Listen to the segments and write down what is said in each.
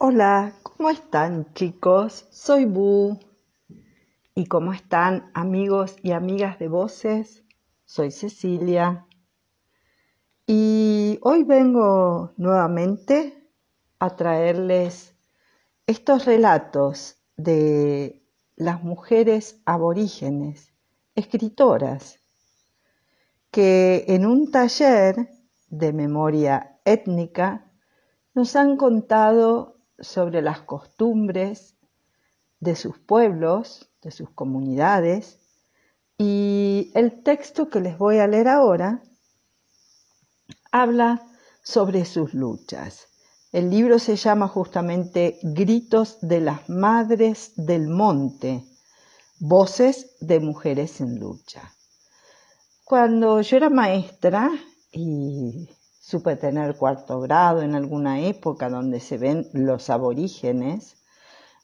Hola, ¿cómo están chicos? Soy Bu. ¿Y cómo están amigos y amigas de voces? Soy Cecilia. Y hoy vengo nuevamente a traerles estos relatos de las mujeres aborígenes, escritoras, que en un taller de memoria étnica nos han contado sobre las costumbres de sus pueblos, de sus comunidades, y el texto que les voy a leer ahora habla sobre sus luchas. El libro se llama justamente Gritos de las Madres del Monte, Voces de Mujeres en Lucha. Cuando yo era maestra y Supe tener cuarto grado en alguna época donde se ven los aborígenes.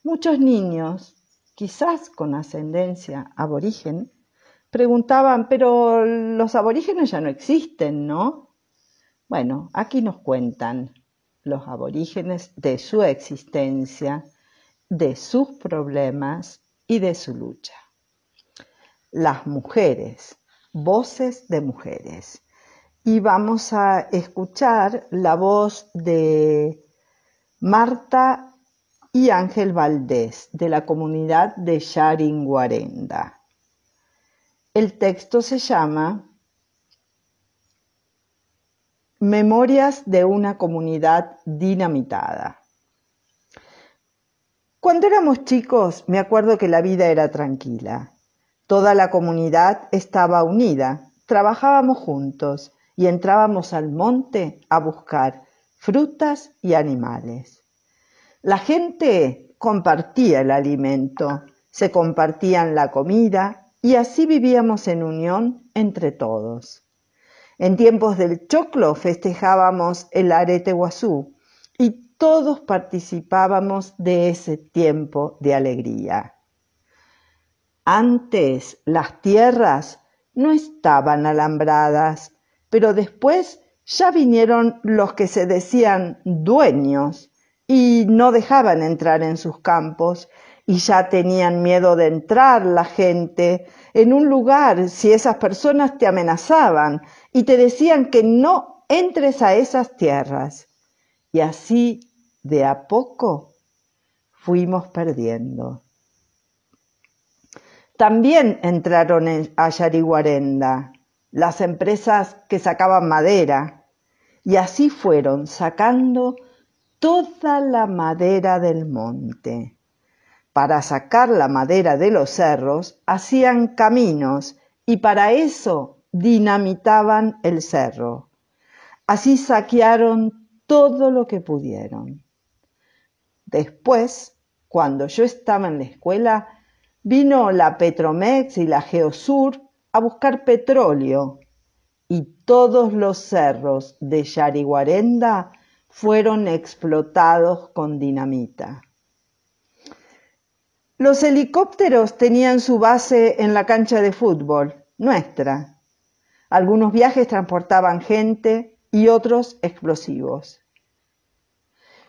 Muchos niños, quizás con ascendencia aborigen, preguntaban, pero los aborígenes ya no existen, ¿no? Bueno, aquí nos cuentan los aborígenes de su existencia, de sus problemas y de su lucha. Las mujeres, voces de mujeres y vamos a escuchar la voz de Marta y Ángel Valdés de la comunidad de Yaringuarenda. El texto se llama Memorias de una comunidad dinamitada. Cuando éramos chicos, me acuerdo que la vida era tranquila. Toda la comunidad estaba unida, trabajábamos juntos, y entrábamos al monte a buscar frutas y animales. La gente compartía el alimento, se compartían la comida y así vivíamos en unión entre todos. En tiempos del choclo festejábamos el arete guazú y todos participábamos de ese tiempo de alegría. Antes las tierras no estaban alambradas pero después ya vinieron los que se decían dueños y no dejaban entrar en sus campos y ya tenían miedo de entrar la gente en un lugar si esas personas te amenazaban y te decían que no entres a esas tierras. Y así, de a poco, fuimos perdiendo. También entraron a Yariguarenda las empresas que sacaban madera, y así fueron sacando toda la madera del monte. Para sacar la madera de los cerros hacían caminos y para eso dinamitaban el cerro. Así saquearon todo lo que pudieron. Después, cuando yo estaba en la escuela, vino la Petromex y la Geosur a buscar petróleo y todos los cerros de Yariguarenda fueron explotados con dinamita. Los helicópteros tenían su base en la cancha de fútbol, nuestra. Algunos viajes transportaban gente y otros explosivos.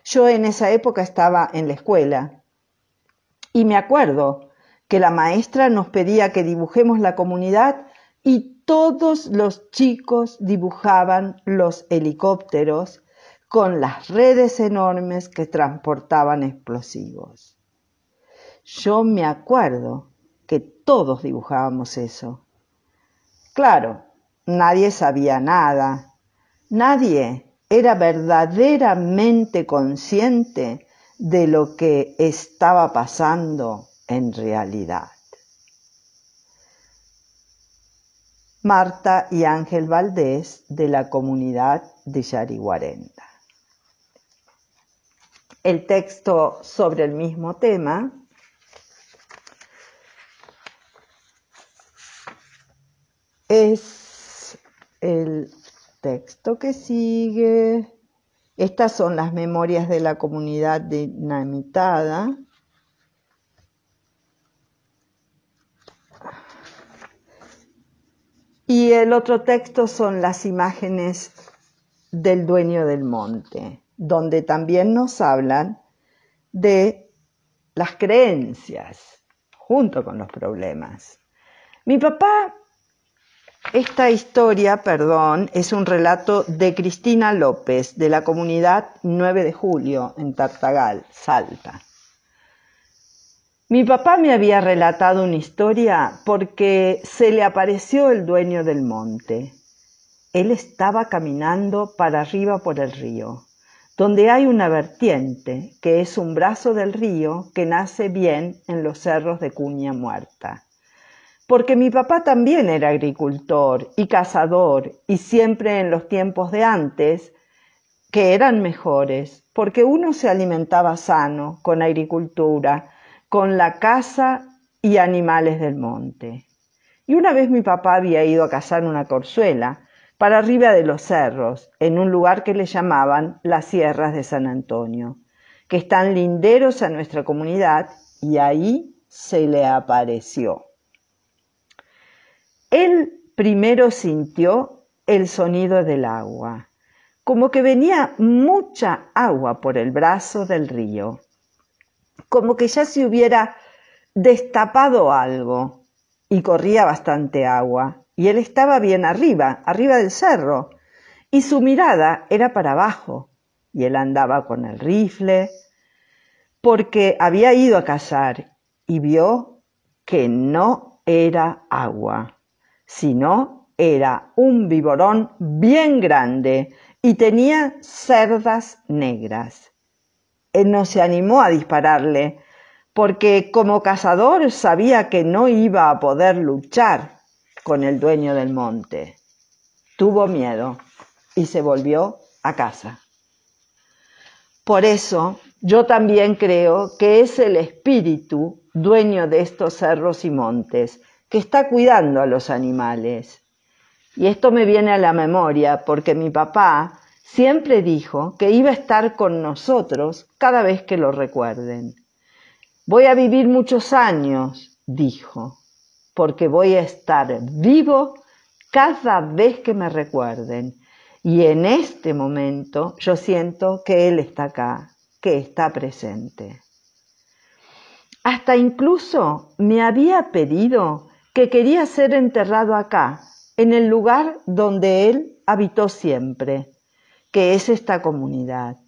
Yo en esa época estaba en la escuela y me acuerdo que la maestra nos pedía que dibujemos la comunidad y todos los chicos dibujaban los helicópteros con las redes enormes que transportaban explosivos. Yo me acuerdo que todos dibujábamos eso. Claro, nadie sabía nada, nadie era verdaderamente consciente de lo que estaba pasando en realidad. Marta y Ángel Valdés de la comunidad de Yariguarenda. El texto sobre el mismo tema es el texto que sigue. Estas son las memorias de la comunidad dinamitada el otro texto son las imágenes del dueño del monte, donde también nos hablan de las creencias junto con los problemas. Mi papá, esta historia, perdón, es un relato de Cristina López, de la comunidad 9 de julio, en Tartagal, Salta. Mi papá me había relatado una historia porque se le apareció el dueño del monte. Él estaba caminando para arriba por el río, donde hay una vertiente, que es un brazo del río que nace bien en los cerros de Cuña Muerta. Porque mi papá también era agricultor y cazador, y siempre en los tiempos de antes, que eran mejores, porque uno se alimentaba sano, con agricultura, con la caza y animales del monte. Y una vez mi papá había ido a cazar una corzuela para arriba de los cerros, en un lugar que le llamaban las Sierras de San Antonio, que están linderos a nuestra comunidad, y ahí se le apareció. Él primero sintió el sonido del agua, como que venía mucha agua por el brazo del río como que ya se hubiera destapado algo y corría bastante agua. Y él estaba bien arriba, arriba del cerro, y su mirada era para abajo, y él andaba con el rifle, porque había ido a cazar y vio que no era agua, sino era un biborón bien grande y tenía cerdas negras él no se animó a dispararle, porque como cazador sabía que no iba a poder luchar con el dueño del monte. Tuvo miedo y se volvió a casa. Por eso yo también creo que es el espíritu dueño de estos cerros y montes, que está cuidando a los animales. Y esto me viene a la memoria porque mi papá Siempre dijo que iba a estar con nosotros cada vez que lo recuerden. Voy a vivir muchos años, dijo, porque voy a estar vivo cada vez que me recuerden. Y en este momento yo siento que Él está acá, que está presente. Hasta incluso me había pedido que quería ser enterrado acá, en el lugar donde Él habitó siempre, que es esta comunidad.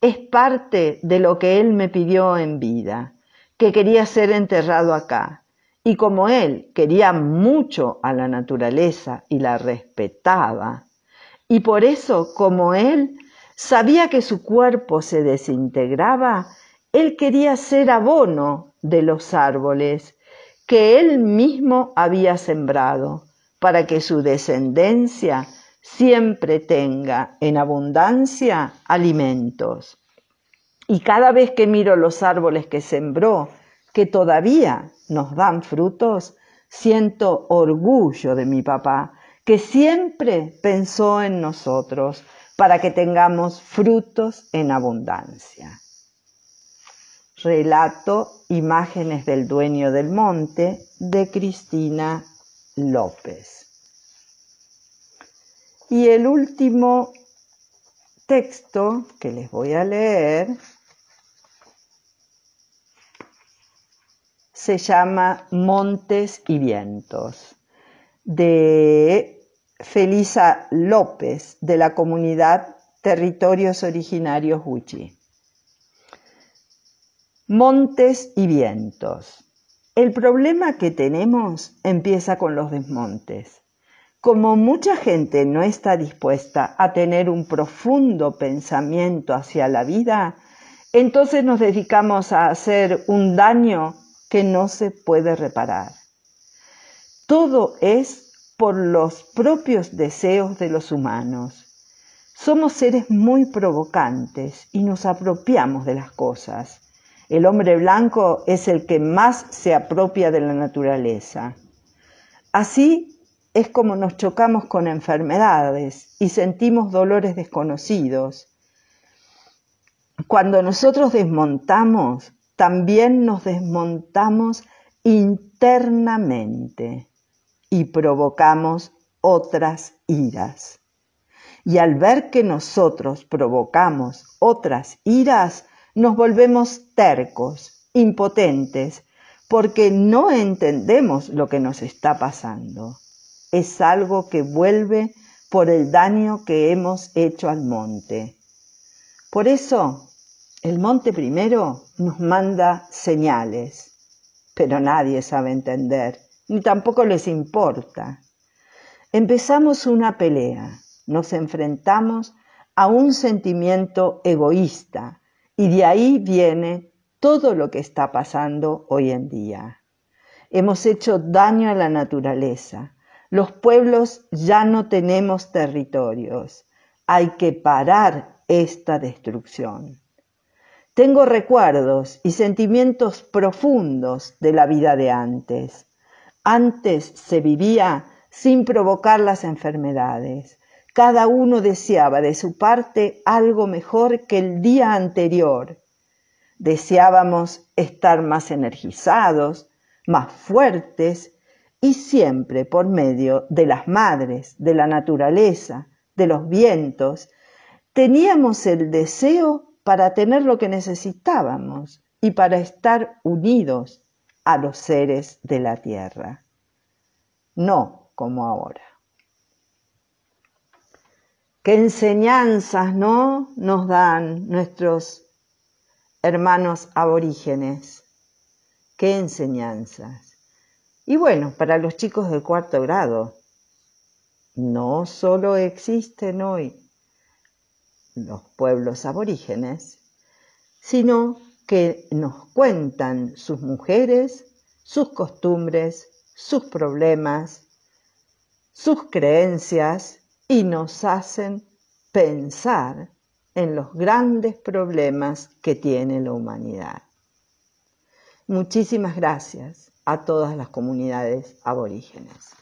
Es parte de lo que él me pidió en vida, que quería ser enterrado acá. Y como él quería mucho a la naturaleza y la respetaba, y por eso, como él sabía que su cuerpo se desintegraba, él quería ser abono de los árboles que él mismo había sembrado, para que su descendencia siempre tenga en abundancia alimentos. Y cada vez que miro los árboles que sembró, que todavía nos dan frutos, siento orgullo de mi papá, que siempre pensó en nosotros para que tengamos frutos en abundancia. Relato Imágenes del Dueño del Monte de Cristina López. Y el último texto que les voy a leer se llama Montes y Vientos, de Felisa López, de la comunidad Territorios Originarios Uchi. Montes y vientos. El problema que tenemos empieza con los desmontes. Como mucha gente no está dispuesta a tener un profundo pensamiento hacia la vida, entonces nos dedicamos a hacer un daño que no se puede reparar. Todo es por los propios deseos de los humanos. Somos seres muy provocantes y nos apropiamos de las cosas. El hombre blanco es el que más se apropia de la naturaleza. Así es como nos chocamos con enfermedades y sentimos dolores desconocidos. Cuando nosotros desmontamos, también nos desmontamos internamente y provocamos otras iras. Y al ver que nosotros provocamos otras iras, nos volvemos tercos, impotentes, porque no entendemos lo que nos está pasando es algo que vuelve por el daño que hemos hecho al monte. Por eso, el monte primero nos manda señales, pero nadie sabe entender, ni tampoco les importa. Empezamos una pelea, nos enfrentamos a un sentimiento egoísta y de ahí viene todo lo que está pasando hoy en día. Hemos hecho daño a la naturaleza, los pueblos ya no tenemos territorios. Hay que parar esta destrucción. Tengo recuerdos y sentimientos profundos de la vida de antes. Antes se vivía sin provocar las enfermedades. Cada uno deseaba de su parte algo mejor que el día anterior. Deseábamos estar más energizados, más fuertes y siempre por medio de las madres, de la naturaleza, de los vientos, teníamos el deseo para tener lo que necesitábamos y para estar unidos a los seres de la tierra. No como ahora. Qué enseñanzas, ¿no? Nos dan nuestros hermanos aborígenes. Qué enseñanzas. Y bueno, para los chicos de cuarto grado, no solo existen hoy los pueblos aborígenes, sino que nos cuentan sus mujeres, sus costumbres, sus problemas, sus creencias y nos hacen pensar en los grandes problemas que tiene la humanidad. Muchísimas gracias a todas las comunidades aborígenes.